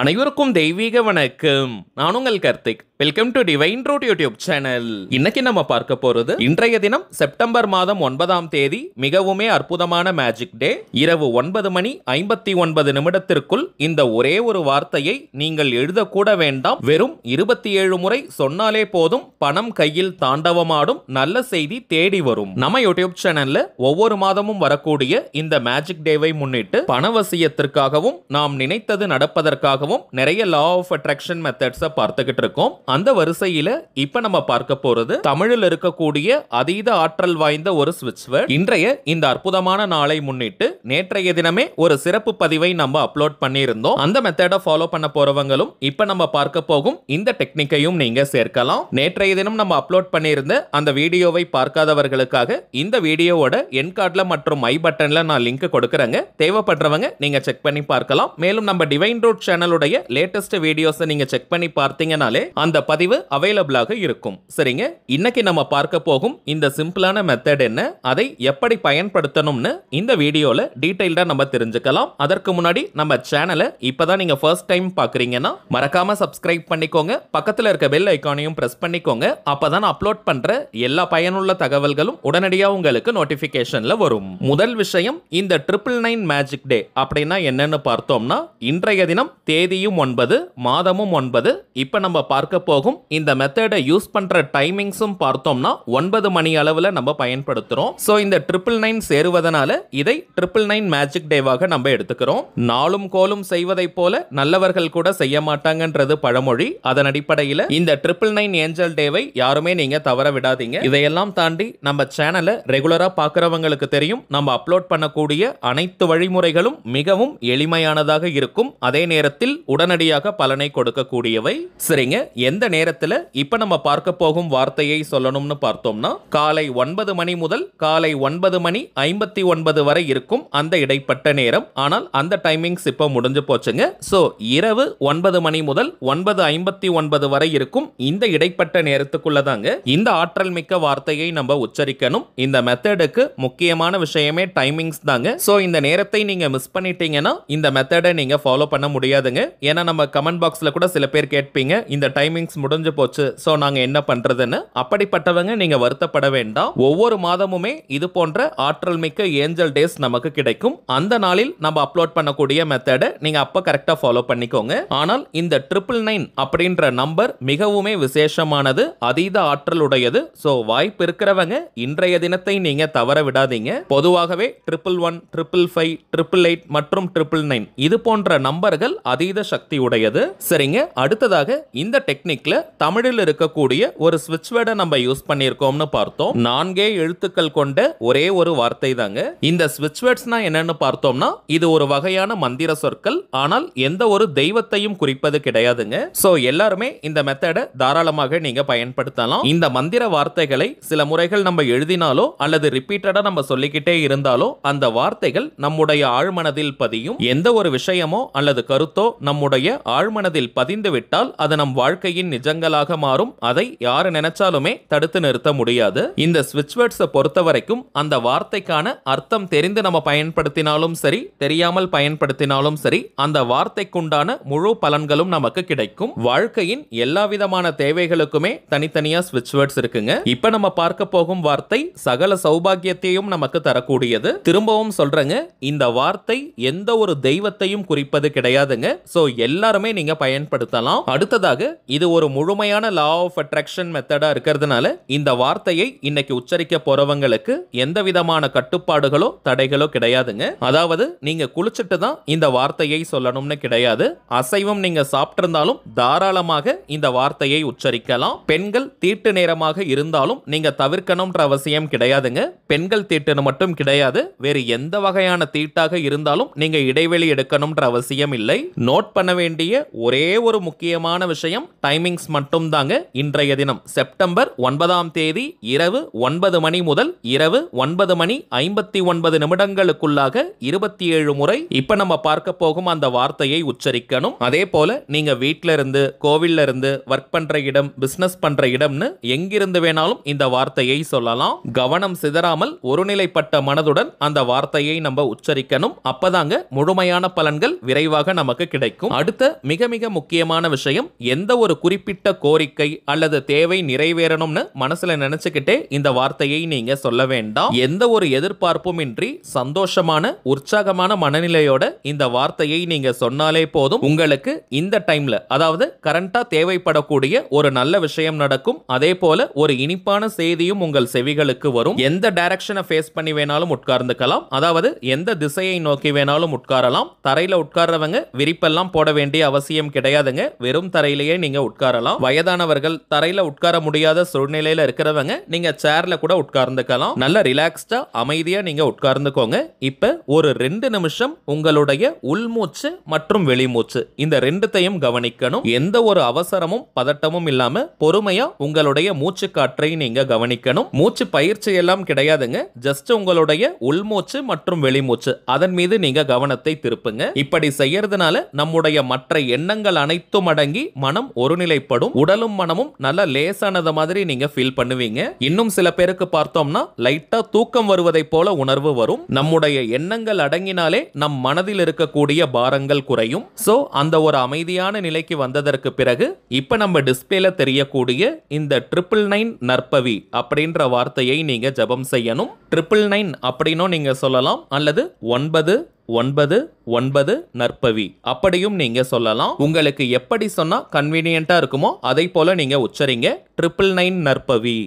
அனைவருக்கும் தெய்வீக வணக்கம் நான் உங்கள் Karthik welcome to divine road YouTube channel இன்னைக்கு நம்ம பார்க்க போறது இன்றைய தினம் செப்டம்பர் மாதம் ஒன்பதாம் தேதி மிகவுமே அற்புதமான மேஜிக் டே இரவு ஒன்பது மணி ஐம்பத்தி ஒன்பது நிமிடத்திற்குள் இந்த ஒரே ஒரு வார்த்தையை நீங்கள் எழுதக்கூட வேண்டாம் வெறும் இருபத்தி ஏழு முறை சொன்னாலே போதும் பணம் கையில் தாண்டவமாடும் நல்ல செய்தி தேடி வரும் நம்ம யூடியூப் சேனல்ல ஒவ்வொரு மாதமும் வரக்கூடிய இந்த மேஜிக் டேவை முன்னிட்டு பணவசியத்திற்காகவும் நாம் நினைத்தது நடப்பதற்காகவும் நிறைய லா ஆஃப் அட்ராக்ஷன் மெத்தட்ஸை பார்த்துக்கிட்டு இருக்கோம் அந்த வரிசையில இப்ப நம்ம பார்க்க போறது தமிழில் இருக்கக்கூடிய அதீத ஆற்றல் வாய்ந்த ஒரு சுவிட்ச் வேர்ட் இன்றைய இந்த அற்புதமான நாளை முன்னிட்டு நேற்றைய தினமே ஒரு சிறப்பு பதிவை நம்ம அப்லோட் பண்ணியிருந்தோம் அந்த மெத்தட ஃபாலோ பண்ண போறவங்களும் இப்ப நம்ம பார்க்க போகும் இந்த டெக்னிக்கையும் நீங்க சேர்க்கலாம் நேற்றைய தினம் நம்ம அப்லோட் பண்ணியிருந்த அந்த வீடியோவை பார்க்காதவர்களுக்காக இந்த வீடியோவோட என் கார்டில் மற்றும் ஐ பட்டன்ல நான் லிங்க் கொடுக்குறேங்க தேவைப்படுறவங்க நீங்க செக் பண்ணி பார்க்கலாம் மேலும் நம்ம டிவைன் ரூட் சேனலுடைய லேட்டஸ்ட் வீடியோஸை நீங்க செக் பண்ணி பார்த்தீங்கனாலே அந்த பதிவு அவைலபிளாக இருக்கும் சரிங்க இன்னைக்கு நம்ம பார்க்க போகும் இந்த சிம்பிளான மெத்தட் என்ன அதை எப்படி பயன்படுத்தணும்னு இந்த வீடியோவில் டீட்டெயில்டாக நம்ம தெரிஞ்சுக்கலாம் அதற்கு முன்னாடி நம்ம சேனலை இப்போ தான் நீங்கள் ஃபர்ஸ்ட் டைம் பார்க்குறீங்கன்னா மறக்காமல் சப்ஸ்கிரைப் பண்ணிக்கோங்க பக்கத்தில் இருக்க பெல் ஐக்கானையும் ப்ரெஸ் பண்ணிக்கோங்க அப்போ தான் அப்லோட் பண்ணுற எல்லா பயனுள்ள தகவல்களும் உடனடியாக உங்களுக்கு நோட்டிஃபிகேஷனில் வரும் முதல் விஷயம் இந்த ட்ரிபிள் நைன் மேஜிக் டே அப்படின்னா என்னன்னு பார்த்தோம்னா இன்றைய தினம் தேதியும் ஒன்பது மாதமும் ஒன்பது இப்போ நம்ம பார்க்க போகும் இந்த மெத்தடை யூஸ் பண்ணுற டைமிங்ஸும் பார்த்தோம்னா ஒன்பது மணி அளவில் நம்ம பயன்படுத்துகிறோம் ஸோ இந்த ட்ரிபிள் நைன் சேருவதனால இதை ட்ரிபிள் நைன் மேஜிக் டேவாக நம்ம எடுத்துக்கிறோம் நாளும் கோலும் செய்வதைப் போல நல்லவர்கள் கூட செய்ய மாட்டாங்கன்றது பழமொழி அதன் அடிப்படையில் இந்த ட்ரிபிள் நைன் ஏஞ்சல் டேவை யாருமே நீங்கள் தவற விடாதீங்க இதையெல்லாம் தாண்டி நம்ம சேனலை ரெகுலராக பார்க்குறவங்களுக்கு தெரியும் நம்ம அப்லோட் பண்ணக்கூடிய அனைத்து வழிமுறைகளும் மிகவும் எளிமையானதாக இருக்கும் அதே நேரத்தில் உடனடியாக பலனை கொடுக்கக்கூடியவை சரிங்க எந்த இந்த நேரத்தில் இப்போ நம்ம பார்க்க போகும் வார்த்தையை சொல்லணும்னு பார்த்தோம்னா காலை ஒன்பது மணி முதல் காலை ஒன்பது மணி ஐம்பத்தி ஒன்பது வரை இருக்கும் அந்த இடைப்பட்ட நேரம் ஆனால் அந்த டைமிங்ஸ் இப்போ முடிஞ்சு போச்சுங்க ஸோ இரவு ஒன்பது மணி முதல் ஒன்பது ஐம்பத்தி ஒன்பது வரை இருக்கும் இந்த இடைப்பட்ட நேரத்துக்குள்ள தாங்க இந்த ஆற்றல் மிக்க வார்த்தையை நம்ம உச்சரிக்கணும் இந்த மெத்தடுக்கு முக்கியமான விஷயமே டைமிங்ஸ் தாங்க ஸோ இந்த நேரத்தை நீங்க மிஸ் பண்ணிட்டீங்கன்னா இந்த மெத்தடை நீங்க ஃபாலோ பண்ண முடியாதுங்க ஏன்னா நம்ம கமெண்ட் பாக்ஸ்ல கூட சில பேர் கேட்பீங்க இந்த டைமிங் சேவிங்ஸ் முடிஞ்சு போச்சு ஸோ நாங்கள் என்ன பண்ணுறதுன்னு அப்படிப்பட்டவங்க நீங்கள் வருத்தப்பட வேண்டாம் ஒவ்வொரு மாதமுமே இது போன்ற ஆற்றல் மிக்க ஏஞ்சல் டேஸ் நமக்கு கிடைக்கும் அந்த நாளில் நம்ம அப்லோட் பண்ணக்கூடிய மெத்தடை நீங்கள் அப்போ கரெக்டாக ஃபாலோ பண்ணிக்கோங்க ஆனால் இந்த ட்ரிபிள் நைன் அப்படின்ற நம்பர் மிகவுமே விசேஷமானது அதீத ஆற்றல் உடையது ஸோ வாய்ப்பு இருக்கிறவங்க இன்றைய தினத்தை நீங்கள் தவற விடாதீங்க பொதுவாகவே triple one triple five triple eight மற்றும் ட்ரிபிள் நைன் இது போன்ற நம்பர்கள் அதீத சக்தி உடையது சரிங்க அடுத்ததாக இந்த டெக்னிக் டெக்னிக்ல தமிழில் இருக்கக்கூடிய ஒரு ஸ்விட்ச் வேர்டை நம்ம யூஸ் பண்ணியிருக்கோம்னு பார்த்தோம் நான்கே எழுத்துக்கள் கொண்ட ஒரே ஒரு வார்த்தை தாங்க இந்த ஸ்விட்ச் வேர்ட்ஸ்னா என்னன்னு பார்த்தோம்னா இது ஒரு வகையான மந்திர சொற்கள் ஆனால் எந்த ஒரு தெய்வத்தையும் குறிப்பது கிடையாதுங்க சோ எல்லாருமே இந்த மெத்தடை தாராளமாக நீங்க பயன்படுத்தலாம் இந்த மந்திர வார்த்தைகளை சில முறைகள் நம்ம எழுதினாலோ அல்லது ரிப்பீட்டடா நம்ம சொல்லிக்கிட்டே இருந்தாலோ அந்த வார்த்தைகள் நம்முடைய ஆழ்மனதில் பதியும் எந்த ஒரு விஷயமோ அல்லது கருத்தோ நம்முடைய ஆழ்மனதில் பதிந்து விட்டால் அது நம் வாழ்க்கையை உண்மையின் நிஜங்களாக மாறும் அதை யாரு நினைச்சாலுமே தடுத்து நிறுத்த முடியாது இந்த ஸ்விட்ச் பொறுத்த வரைக்கும் அந்த வார்த்தைக்கான அர்த்தம் தெரிந்து நம்ம பயன்படுத்தினாலும் சரி தெரியாமல் பயன்படுத்தினாலும் சரி அந்த வார்த்தைக்குண்டான முழு பலன்களும் நமக்கு கிடைக்கும் வாழ்க்கையின் எல்லா விதமான தேவைகளுக்குமே தனித்தனியா ஸ்விட்ச் இருக்குங்க இப்ப நம்ம பார்க்க போகும் வார்த்தை சகல சௌபாகியத்தையும் நமக்கு தரக்கூடியது திரும்பவும் சொல்றேங்க இந்த வார்த்தை எந்த ஒரு தெய்வத்தையும் குறிப்பது கிடையாதுங்க சோ எல்லாருமே நீங்க பயன்படுத்தலாம் அடுத்ததாக இது ஒரு முழுமையான லா ஆஃப் அட்ராக்ஷன் மெத்தடாக இருக்கிறதுனால இந்த வார்த்தையை இன்னைக்கு உச்சரிக்க போறவங்களுக்கு எந்த விதமான கட்டுப்பாடுகளோ தடைகளோ கிடையாதுங்க அதாவது நீங்க குளிச்சுட்டு தான் இந்த வார்த்தையை சொல்லணும்னு கிடையாது அசைவம் நீங்க சாப்பிட்டிருந்தாலும் தாராளமாக இந்த வார்த்தையை உச்சரிக்கலாம் பெண்கள் தீட்டு நேரமாக இருந்தாலும் நீங்க தவிர்க்கணும்ன்ற அவசியம் கிடையாதுங்க பெண்கள் தீட்டுன்னு மட்டும் கிடையாது வேறு எந்த வகையான தீட்டாக இருந்தாலும் நீங்க இடைவெளி எடுக்கணும்ன்ற அவசியம் இல்லை நோட் பண்ண வேண்டிய ஒரே ஒரு முக்கியமான விஷயம் டைம் டைமிங்ஸ் மட்டும்தாங்க இன்றைய தினம் செப்டம்பர் ஒன்பதாம் தேதி இரவு ஒன்பது மணி முதல் இரவு ஒன்பது மணி ஐம்பத்தி ஒன்பது நிமிடங்களுக்குள்ளாக இருபத்தி ஏழு முறை இப்ப நம்ம பார்க்க போகும் அந்த வார்த்தையை உச்சரிக்கணும் அதே போல நீங்க வீட்டில இருந்து கோவில்ல இருந்து ஒர்க் பண்ற இடம் பிசினஸ் பண்ற இடம்னு எங்கிருந்து வேணாலும் இந்த வார்த்தையை சொல்லலாம் கவனம் சிதறாமல் ஒருநிலைப்பட்ட மனதுடன் அந்த வார்த்தையை நம்ம உச்சரிக்கணும் அப்பதாங்க முழுமையான பலன்கள் விரைவாக நமக்கு கிடைக்கும் அடுத்த மிக மிக முக்கியமான விஷயம் எந்த ஒரு குறிப்பிட்ட கோரிக்கை அல்லது தேவை நிறைவேறணும்னு மனசுல நினைச்சுக்கிட்டே இந்த வார்த்தையை நீங்க சொல்ல வேண்டாம் எந்த ஒரு எதிர்பார்ப்பும் இன்றி சந்தோஷமான உற்சாகமான மனநிலையோட இந்த வார்த்தையை நீங்க சொன்னாலே போதும் உங்களுக்கு இந்த டைம்ல அதாவது கரண்டா தேவைப்படக்கூடிய ஒரு நல்ல விஷயம் நடக்கும் அதே போல ஒரு இனிப்பான செய்தியும் உங்கள் செவிகளுக்கு வரும் எந்த டைரக்ஷனை ஃபேஸ் பண்ணி வேணாலும் உட்கார்ந்துக்கலாம் அதாவது எந்த திசையை நோக்கி வேணாலும் உட்காரலாம் தரையில உட்கார்றவங்க விரிப்பெல்லாம் போட வேண்டிய அவசியம் கிடையாதுங்க வெறும் தரையிலேயே நீங்க உட்கார் உட்காரலாம் வயதானவர்கள் தரையில உட்கார முடியாத சூழ்நிலையில இருக்கிறவங்க நீங்க சேர்ல கூட உட்கார்ந்துக்கலாம் நல்ல ரிலாக்ஸ்டா அமைதியா நீங்க உட்கார்ந்துக்கோங்க இப்ப ஒரு ரெண்டு நிமிஷம் உங்களுடைய உள்மூச்சு மற்றும் வெளிமூச்சு இந்த ரெண்டுத்தையும் கவனிக்கணும் எந்த ஒரு அவசரமும் பதட்டமும் இல்லாம பொறுமையா உங்களுடைய மூச்சு காற்றை நீங்க கவனிக்கணும் மூச்சு பயிற்சி எல்லாம் கிடையாதுங்க ஜஸ்ட் உங்களுடைய உள்மூச்சு மற்றும் வெளிமூச்சு அதன் மீது நீங்க கவனத்தை திருப்புங்க இப்படி செய்யறதுனால நம்முடைய மற்ற எண்ணங்கள் அனைத்தும் அடங்கி மனம் ஒருநிலை ஒருநிலைப்படும் உடலும் மனமும் நல்லா லேசானத மாதிரி நீங்க ஃபீல் பண்ணுவீங்க இன்னும் சில பேருக்கு பார்த்தோம்னா லைட்டா தூக்கம் வருவதை போல உணர்வு வரும் நம்முடைய எண்ணங்கள் அடங்கினாலே நம் மனதில் இருக்கக்கூடிய பாரங்கள் குறையும் சோ அந்த ஒரு அமைதியான நிலைக்கு வந்ததற்கு பிறகு இப்ப நம்ம டிஸ்பிளேல தெரியக்கூடிய இந்த ட்ரிபிள் நைன் நற்பவி அப்படின்ற வார்த்தையை நீங்க ஜபம் செய்யணும் ட்ரிபிள் நைன் அப்படின்னும் நீங்க சொல்லலாம் அல்லது ஒன்பது ஒன்பது ஒன்பது நற்பவி அப்படியும் நீங்க சொல்லலாம் உங்களுக்கு எப்படி சொன்னா கன்வீனியண்டா இருக்குமோ அதை போல நீங்க உச்சரிங்க ட்ரிபிள் நைன் நற்பவி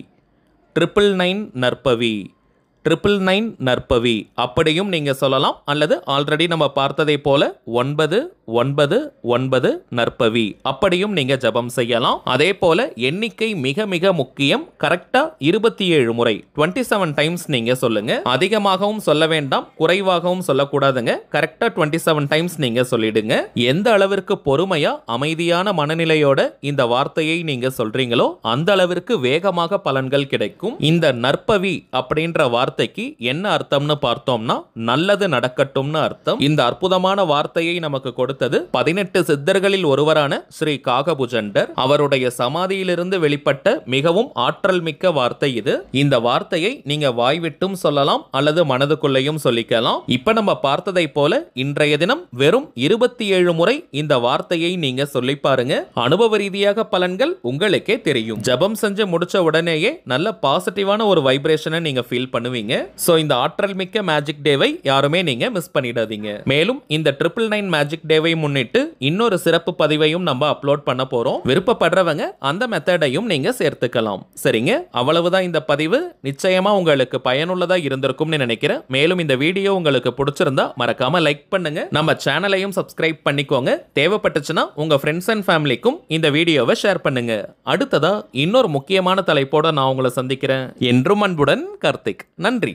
ட்ரிபிள் நைன் நற்பவி ட்ரிபிள் நைன் நற்பவி அப்படியும் நீங்கள் சொல்லலாம் அல்லது ஆல்ரெடி நம்ம பார்த்ததை போல ஒன்பது ஒன்பது ஒன்பது நற்பவி அப்படியும் நீங்கள் ஜபம் செய்யலாம் அதே போல எண்ணிக்கை மிக மிக முக்கியம் கரெக்டாக இருபத்தி ஏழு முறை டுவெண்ட்டி செவன் டைம்ஸ் நீங்கள் சொல்லுங்க அதிகமாகவும் சொல்ல வேண்டாம் குறைவாகவும் சொல்லக்கூடாதுங்க கரெக்டாக டுவெண்ட்டி செவன் டைம்ஸ் நீங்கள் சொல்லிடுங்க எந்த அளவிற்கு பொறுமையாக அமைதியான மனநிலையோட இந்த வார்த்தையை நீங்கள் சொல்றீங்களோ அந்த அளவிற்கு வேகமாக பலன்கள் கிடைக்கும் இந்த நற்பவி அப்படின்ற வார்த்தை வார்த்தைக்கு என்ன அர்த்தம்னு பார்த்தோம்னா நல்லது நடக்கட்டும்னு அர்த்தம் இந்த அற்புதமான வார்த்தையை நமக்கு கொடுத்தது பதினெட்டு சித்தர்களில் ஒருவரான ஸ்ரீ காகபுஜண்டர் அவருடைய சமாதியிலிருந்து வெளிப்பட்ட மிகவும் ஆற்றல் மிக்க வார்த்தை இது இந்த வார்த்தையை நீங்க வாய்விட்டும் சொல்லலாம் அல்லது மனதுக்குள்ளேயும் சொல்லிக்கலாம் இப்ப நம்ம பார்த்ததை போல இன்றைய தினம் வெறும் இருபத்தி ஏழு முறை இந்த வார்த்தையை நீங்க சொல்லி பாருங்க அனுபவ ரீதியாக பலன்கள் உங்களுக்கே தெரியும் ஜபம் செஞ்சு முடிச்ச உடனேயே நல்ல பாசிட்டிவான ஒரு வைப்ரேஷனை நீங்க ஃபீல் பண்ணுவீங்க பண்ணுவீங்க ஸோ இந்த ஆற்றல் மிக்க மேஜிக் டேவை யாருமே நீங்க மிஸ் பண்ணிடாதீங்க மேலும் இந்த ட்ரிபிள் நைன் மேஜிக் டேவை முன்னிட்டு இன்னொரு சிறப்பு பதிவையும் நம்ம அப்லோட் பண்ண போறோம் விருப்பப்படுறவங்க அந்த மெத்தடையும் நீங்க சேர்த்துக்கலாம் சரிங்க அவ்வளவுதான் இந்த பதிவு நிச்சயமா உங்களுக்கு பயனுள்ளதா இருந்திருக்கும்னு நினைக்கிறேன் மேலும் இந்த வீடியோ உங்களுக்கு பிடிச்சிருந்தா மறக்காம லைக் பண்ணுங்க நம்ம சேனலையும் சப்ஸ்கிரைப் பண்ணிக்கோங்க தேவைப்பட்டுச்சுன்னா உங்க ஃப்ரெண்ட்ஸ் அண்ட் ஃபேமிலிக்கும் இந்த வீடியோவை ஷேர் பண்ணுங்க அடுத்ததா இன்னொரு முக்கியமான தலைப்போட நான் உங்களை சந்திக்கிறேன் என்றும் அன்புடன் கார்த்திக் நன்றி நன்றி